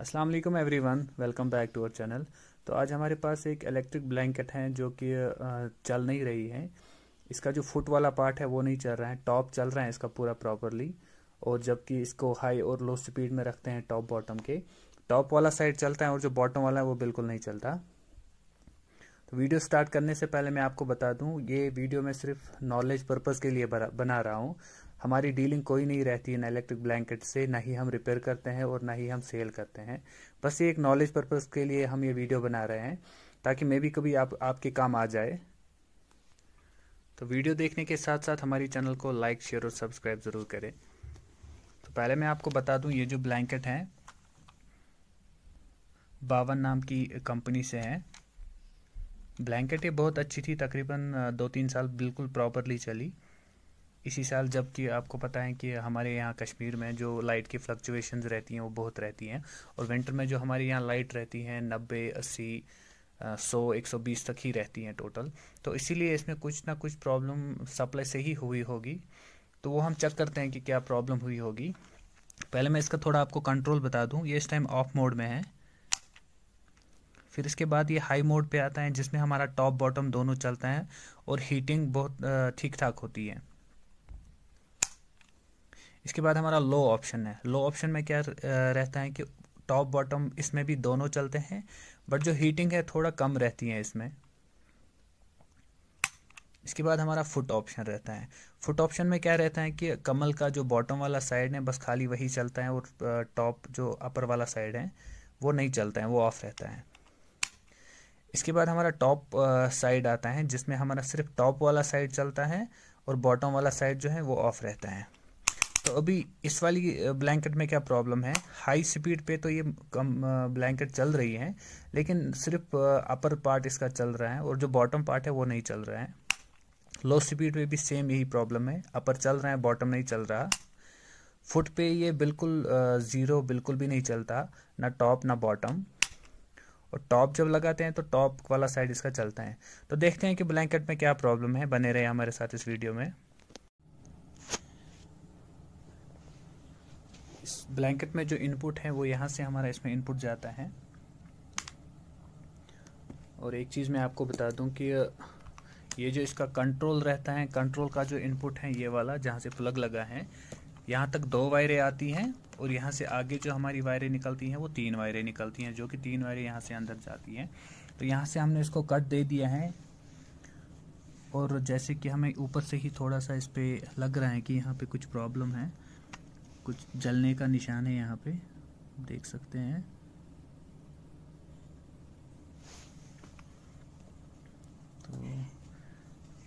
अस्सलाम वालेकुम everyone welcome back to our channel तो आज हमारे पास एक इलेक्ट्रिक ब्लैंकेट है जो कि चल नहीं रही है इसका जो फुट वाला पार्ट है वो नहीं चल रहा है टॉप चल रहा है इसका पूरा प्रॉपरली और जबकि इसको हाई और लो स्पीड में रखते हैं टॉप बॉटम के टॉप वाला साइड चलता है और जो बॉटम वाला है वो बिल्कुल नहीं चलता तो वीडियो स्टार्ट करने से पहले मैं आपको बता दूं ये वीडियो मैं सिर्फ नॉलेज पर्पस के लिए बना रहा हूँ हमारी डीलिंग कोई नहीं रहती इन इलेक्ट्रिक ब्लैंकेट से ना ही हम रिपेयर करते हैं और ना ही हम सेल करते हैं बस ये एक नॉलेज पर्पस के लिए हम ये वीडियो बना रहे हैं ताकि मे भी कभी आप आपके काम आ जाए तो वीडियो देखने के साथ साथ हमारी चैनल को लाइक शेयर और सब्सक्राइब ज़रूर करें तो पहले मैं आपको बता दूं ये जो ब्लैंकेट हैं बावन नाम की कंपनी से हैं ब्लैंकेट ये बहुत अच्छी थी तकरीबन दो तीन साल बिल्कुल प्रॉपरली चली इसी साल जबकि आपको पता है कि हमारे यहाँ कश्मीर में जो लाइट की फ्लक्चुएशंस रहती हैं वो बहुत रहती हैं और विंटर में जो हमारे यहाँ लाइट रहती हैं नब्बे अस्सी सौ एक सौ बीस तक ही रहती हैं टोटल तो इसीलिए इसमें कुछ ना कुछ प्रॉब्लम सप्लाई से ही हुई होगी तो वो हम चेक करते हैं कि क्या प्रॉब्लम हुई होगी पहले मैं इसका थोड़ा आपको कंट्रोल बता दूँ ये इस टाइम ऑफ मोड में है फिर इसके बाद ये हाई मोड पे आता है जिसमें हमारा टॉप बॉटम दोनों चलता है और हीटिंग बहुत ठीक ठाक होती है इसके बाद हमारा लो ऑप्शन है लो ऑप्शन में क्या रहता है कि टॉप बॉटम इसमें भी दोनों चलते हैं बट जो हीटिंग है थोड़ा कम रहती है इसमें इसके बाद हमारा फुट ऑप्शन रहता है फुट ऑप्शन में क्या रहता है कि कमल का जो बॉटम वाला साइड है बस खाली वही चलता है और टॉप जो अपर वाला साइड है वो नहीं चलता है वो ऑफ रहता है इसके बाद हमारा टॉप साइड आता है जिसमें हमारा सिर्फ टॉप वाला साइड चलता है और बॉटम वाला साइड जो है वो ऑफ रहता है तो अभी इस वाली ब्लैंकेट में क्या प्रॉब्लम है हाई स्पीड पे तो ये कम ब्लैंकेट चल रही है लेकिन सिर्फ अपर पार्ट इसका चल रहा है और जो बॉटम पार्ट है वो नहीं चल रहा है लो स्पीड पे भी सेम यही प्रॉब्लम है अपर चल रहा है बॉटम नहीं चल रहा फुट पे ये बिल्कुल ज़ीरो बिल्कुल भी नहीं चलता ना टॉप ना बॉटम और टॉप जब लगाते हैं तो टॉप वाला साइड इसका चलता है तो देखते हैं कि ब्लैंकेट में क्या प्रॉब्लम है बने रहे हमारे साथ इस वीडियो में इस ब्लैंकेट में जो इनपुट है वो यहाँ से हमारा इसमें इनपुट जाता है और एक चीज़ मैं आपको बता दूं कि ये जो इसका कंट्रोल रहता है कंट्रोल का जो इनपुट है ये वाला जहाँ से प्लग लगा है यहाँ तक दो वायरें आती हैं और यहाँ से आगे जो हमारी वायरें निकलती हैं वो तीन वायरें निकलती हैं जो कि तीन वायरें यहाँ से अंदर जाती हैं तो यहाँ से हमने इसको कट दे दिया है और जैसे कि हमें ऊपर से ही थोड़ा सा इस पर लग रहा है कि यहाँ पे कुछ प्रॉब्लम है कुछ जलने का निशान है यहाँ पे देख सकते हैं तो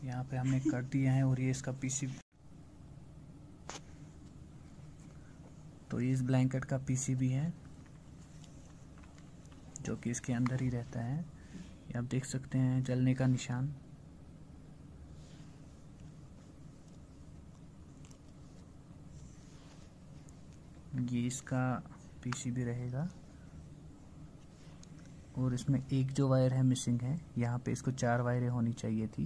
यहाँ पे हमने कर दिया है और ये इसका पीसी तो ये इस ब्लैंकेट का पीसीबी है जो कि इसके अंदर ही रहता है आप देख सकते हैं जलने का निशान ये इसका पीसीबी रहेगा और इसमें एक जो वायर है मिसिंग है यहाँ पे इसको चार वायरें होनी चाहिए थी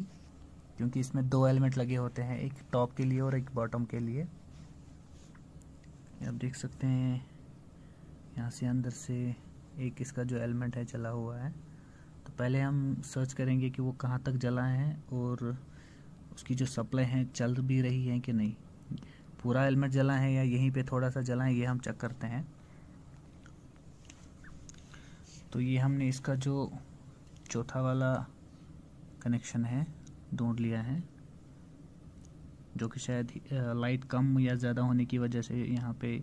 क्योंकि इसमें दो एलिमेंट लगे होते हैं एक टॉप के लिए और एक बॉटम के लिए आप देख सकते हैं यहाँ से अंदर से एक इसका जो एलिमेंट है जला हुआ है तो पहले हम सर्च करेंगे कि वो कहाँ तक जला है और उसकी जो सप्लाई है चल भी रही है कि नहीं पूरा हेलमेट जला है या यहीं पे थोड़ा सा जला है ये हम चेक करते हैं तो ये हमने इसका जो चौथा वाला कनेक्शन है ढूंढ लिया है जो कि शायद लाइट कम या ज़्यादा होने की वजह से यहाँ पे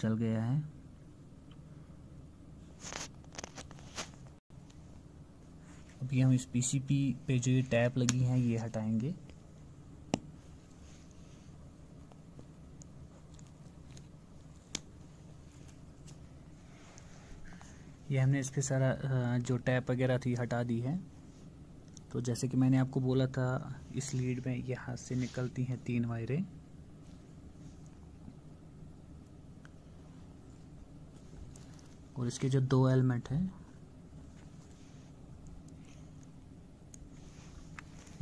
चल गया है अभी हम इस पीसीपी पे जो ये टैप लगी हैं ये हटाएंगे ये हमने इस पर सारा जो टैप वगैरह थी हटा दी है तो जैसे कि मैंने आपको बोला था इस लीड में ये हाथ से निकलती हैं तीन वायरें और इसके जो दो एलिमेंट हैं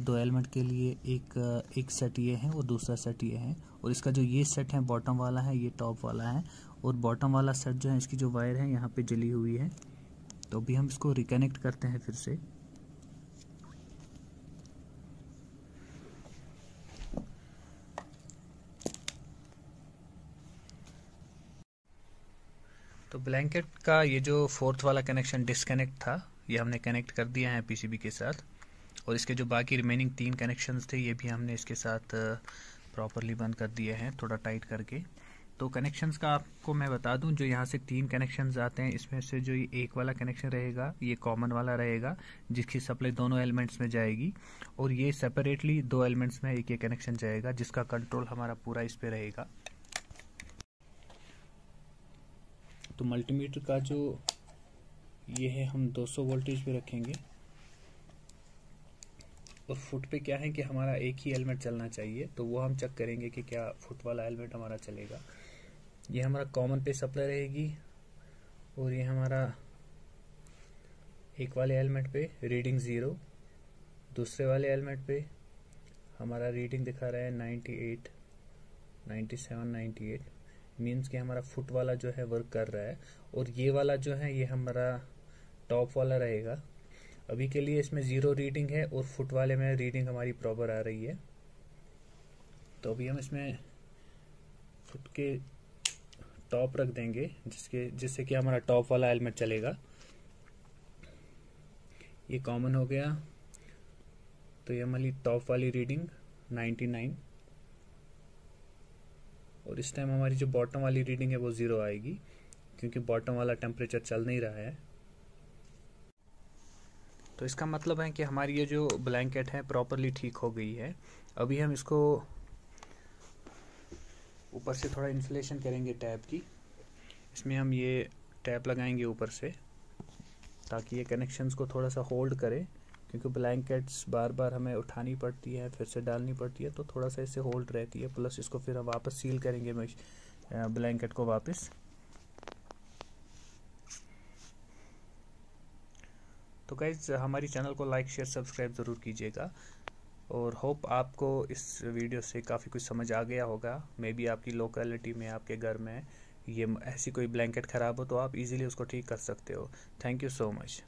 दो एलिमेंट के लिए एक एक सेट ये है और दूसरा सेट ये है और इसका जो ये सेट है बॉटम वाला है ये टॉप वाला है और बॉटम वाला सेट जो है इसकी जो वायर है यहाँ पे जली हुई है तो अभी हम इसको रिकनेक्ट करते हैं फिर से तो ब्लैंकेट का ये जो फोर्थ वाला कनेक्शन डिसकनेक्ट था ये हमने कनेक्ट कर दिया है पीसीबी के साथ और इसके जो बाकी रिमेनिंग तीन कनेक्शंस थे ये भी हमने इसके साथ प्रॉपरली बंद कर दिया है थोड़ा टाइट करके तो कनेक्शंस का आपको मैं बता दूं जो यहाँ से तीन कनेक्शंस आते हैं इसमें से जो ये एक वाला कनेक्शन रहेगा ये कॉमन वाला रहेगा जिसकी सप्लाई दोनों एलिमेंट्स में जाएगी और ये सेपरेटली दो एलिमेंट्स में एक एक कनेक्शन जाएगा जिसका कंट्रोल हमारा पूरा इस पर रहेगा तो मल्टीमीटर का जो ये है हम 200 वोल्टेज पे रखेंगे और फुट पे क्या है कि हमारा एक ही हेलमेट चलना चाहिए तो वो हम चेक करेंगे कि क्या फुट वाला हेलमेट हमारा चलेगा ये हमारा कॉमन पे सप्लाई रहेगी और ये हमारा एक वाले हेलमेट पे रीडिंग ज़ीरो दूसरे वाले हेलमेट पे हमारा रीडिंग दिखा रहा है ninety eight ninety seven ninety eight means कि हमारा फुट वाला जो है वर्क कर रहा है और ये वाला जो है ये हमारा टॉप वाला रहेगा अभी के लिए इसमें ज़ीरो रीडिंग है और फुट वाले में रीडिंग हमारी प्रॉपर आ रही है तो अभी हम इसमें फुट के टॉप रख देंगे जिसके जिससे कि हमारा टॉप वाला हेलमेट चलेगा ये कॉमन हो गया तो ये हमारी टॉप वाली रीडिंग 99 और इस टाइम हमारी जो बॉटम वाली रीडिंग है वो ज़ीरो आएगी क्योंकि बॉटम वाला टेम्परेचर चल नहीं रहा है तो इसका मतलब है कि हमारी ये जो ब्लैंकेट है प्रॉपरली ठीक हो गई है अभी हम इसको ऊपर से थोड़ा इन्फ्लेशन करेंगे टैप की इसमें हम ये टैप लगाएंगे ऊपर से ताकि ये कनेक्शंस को थोड़ा सा होल्ड करे क्योंकि ब्लैंकेट्स बार बार हमें उठानी पड़ती है फिर से डालनी पड़ती है तो थोड़ा सा इससे होल्ड रहती है प्लस इसको फिर हम वापस सील करेंगे ब्लैंकेट को वापस तो गाइज हमारी चैनल को लाइक शेयर सब्सक्राइब ज़रूर कीजिएगा और होप आपको इस वीडियो से काफ़ी कुछ समझ आ गया होगा मे बी आपकी लोकेलिटी में आपके घर में ये ऐसी कोई ब्लैंकेट ख़राब हो तो आप इजीली उसको ठीक कर सकते हो थैंक यू सो मच